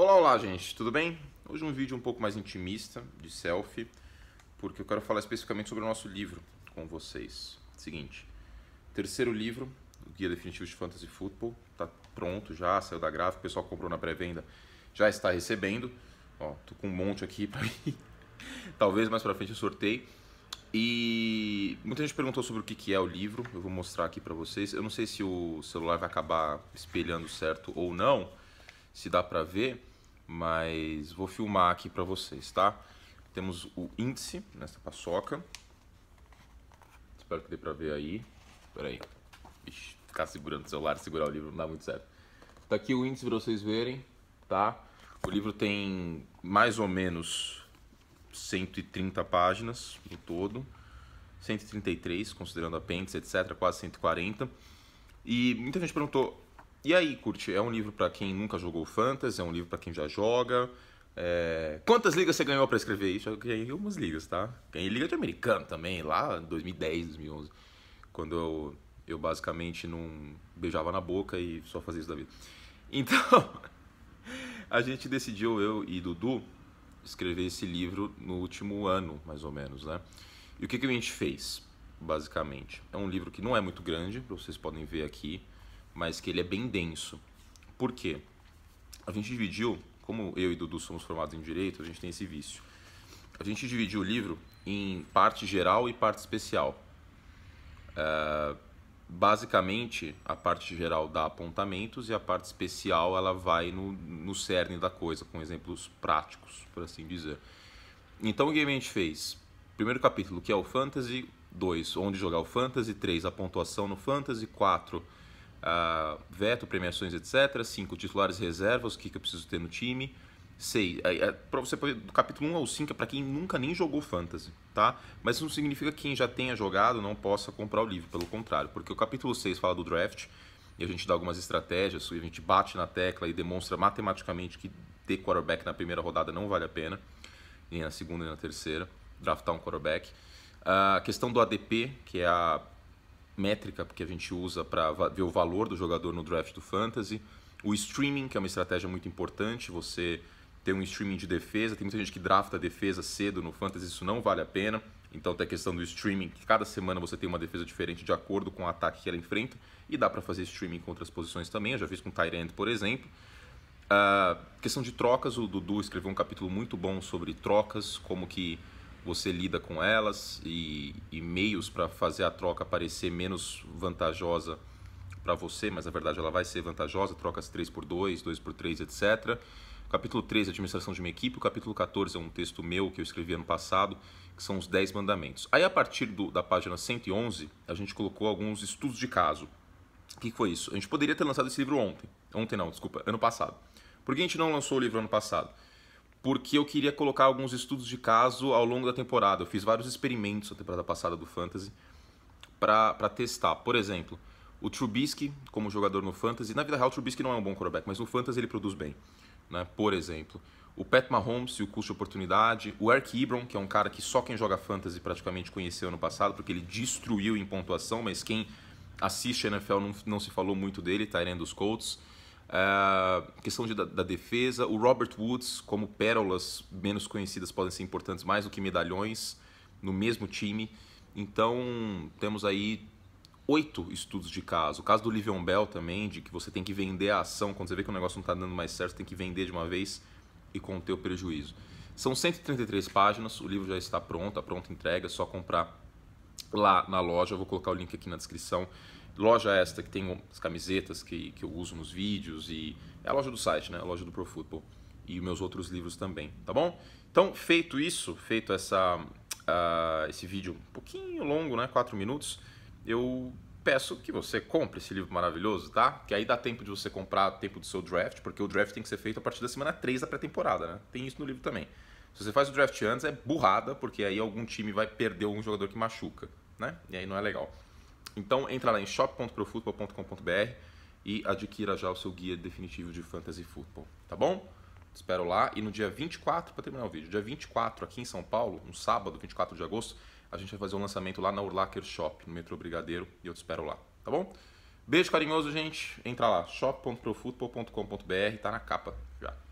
Olá, olá, gente, tudo bem? Hoje um vídeo um pouco mais intimista, de selfie, porque eu quero falar especificamente sobre o nosso livro com vocês. Seguinte, terceiro livro, o Guia Definitivo de Fantasy Football, tá pronto já, saiu da gráfica, o pessoal comprou na pré-venda, já está recebendo. Ó, tô com um monte aqui para mim, talvez mais para frente eu sorteio. E muita gente perguntou sobre o que é o livro, eu vou mostrar aqui para vocês. Eu não sei se o celular vai acabar espelhando certo ou não, se dá para ver, mas vou filmar aqui para vocês, tá? Temos o índice nessa paçoca. Espero que dê para ver aí. Espera aí. Ixi, ficar segurando o celular, segurar o livro não dá muito certo. Tá aqui o índice para vocês verem, tá? O livro tem mais ou menos 130 páginas no todo. 133, considerando apêndice, etc, quase 140. E muita gente perguntou, e aí, curte? É um livro para quem nunca jogou Fantasy, é um livro para quem já joga. É... Quantas ligas você ganhou para escrever isso? Eu ganhei umas ligas, tá? Ganhei liga de americano também, lá em 2010, 2011. Quando eu, eu basicamente não beijava na boca e só fazia isso da vida. Então, a gente decidiu, eu e Dudu, escrever esse livro no último ano, mais ou menos, né? E o que, que a gente fez, basicamente? É um livro que não é muito grande, vocês podem ver aqui mas que ele é bem denso. Por quê? A gente dividiu, como eu e Dudu somos formados em direito, a gente tem esse vício. A gente dividiu o livro em parte geral e parte especial. Uh, basicamente, a parte geral dá apontamentos e a parte especial ela vai no, no cerne da coisa, com exemplos práticos, por assim dizer. Então, o que a gente fez? Primeiro capítulo, que é o Fantasy 2, onde jogar o Fantasy 3, a pontuação no Fantasy 4, Uh, veto, premiações, etc. 5. Titulares reservas, o que, que eu preciso ter no time. 6. É, para você do capítulo 1 ao 5 é para quem nunca nem jogou fantasy, tá? Mas isso não significa que quem já tenha jogado não possa comprar o livro, pelo contrário, porque o capítulo 6 fala do draft e a gente dá algumas estratégias, e a gente bate na tecla e demonstra matematicamente que ter quarterback na primeira rodada não vale a pena, nem na segunda e na terceira, draftar um quarterback. Ah, a uh, questão do ADP, que é a métrica, porque a gente usa para ver o valor do jogador no draft do fantasy. O streaming, que é uma estratégia muito importante, você ter um streaming de defesa. Tem muita gente que drafta defesa cedo no fantasy, isso não vale a pena. Então tem a questão do streaming, que cada semana você tem uma defesa diferente de acordo com o ataque que ela enfrenta, e dá para fazer streaming com outras posições também, eu já fiz com Tyrant, por exemplo. Uh, questão de trocas, o Dudu escreveu um capítulo muito bom sobre trocas, como que você lida com elas e, e meios para fazer a troca parecer menos vantajosa para você, mas na verdade ela vai ser vantajosa, trocas 3 por 2, 2 por 3, etc. capítulo 13, administração de uma equipe, o capítulo 14 é um texto meu que eu escrevi ano passado, que são os 10 mandamentos. Aí a partir do, da página 111, a gente colocou alguns estudos de caso. O que foi isso? A gente poderia ter lançado esse livro ontem. Ontem não, desculpa, ano passado. Por que a gente não lançou o livro ano passado? porque eu queria colocar alguns estudos de caso ao longo da temporada. Eu fiz vários experimentos na temporada passada do Fantasy para testar. Por exemplo, o Trubisky como jogador no Fantasy. Na vida real, o Trubisky não é um bom quarterback, mas no Fantasy ele produz bem. Né? Por exemplo, o Pat Mahomes e o custo de oportunidade. O Eric Ebron, que é um cara que só quem joga Fantasy praticamente conheceu ano passado, porque ele destruiu em pontuação, mas quem assiste a NFL não, não se falou muito dele, tá dos Colts a é, questão de, da, da, defesa, o Robert Woods, como pérolas menos conhecidas podem ser importantes mais do que medalhões no mesmo time. Então, temos aí oito estudos de caso. O caso do Livion Bell também, de que você tem que vender a ação, quando você vê que o negócio não está dando mais certo, tem que vender de uma vez e conter o prejuízo. São 133 páginas, o livro já está pronto, a pronta entrega, é só comprar lá na loja, eu vou colocar o link aqui na descrição loja esta que tem as camisetas que, que eu uso nos vídeos e é a loja do site, né? A loja do Pro Football e meus outros livros também, tá bom? Então, feito isso, feito essa, uh, esse vídeo um pouquinho longo, né? 4 minutos, eu peço que você compre esse livro maravilhoso, tá? Que aí dá tempo de você comprar, tempo do seu draft, porque o draft tem que ser feito a partir da semana 3 da pré-temporada, né? Tem isso no livro também. Se você faz o draft antes, é burrada, porque aí algum time vai perder um jogador que machuca, né? E aí não é legal. Então entra lá em shop.profutbol.com.br e adquira já o seu guia definitivo de Fantasy Football, tá bom? Te espero lá e no dia 24 para terminar o vídeo. Dia 24 aqui em São Paulo, um sábado, 24 de agosto, a gente vai fazer um lançamento lá na Urlacher Shop, no metrô Brigadeiro, e eu te espero lá, tá bom? Beijo carinhoso, gente. Entra lá, shop.profutbol.com.br, tá na capa já.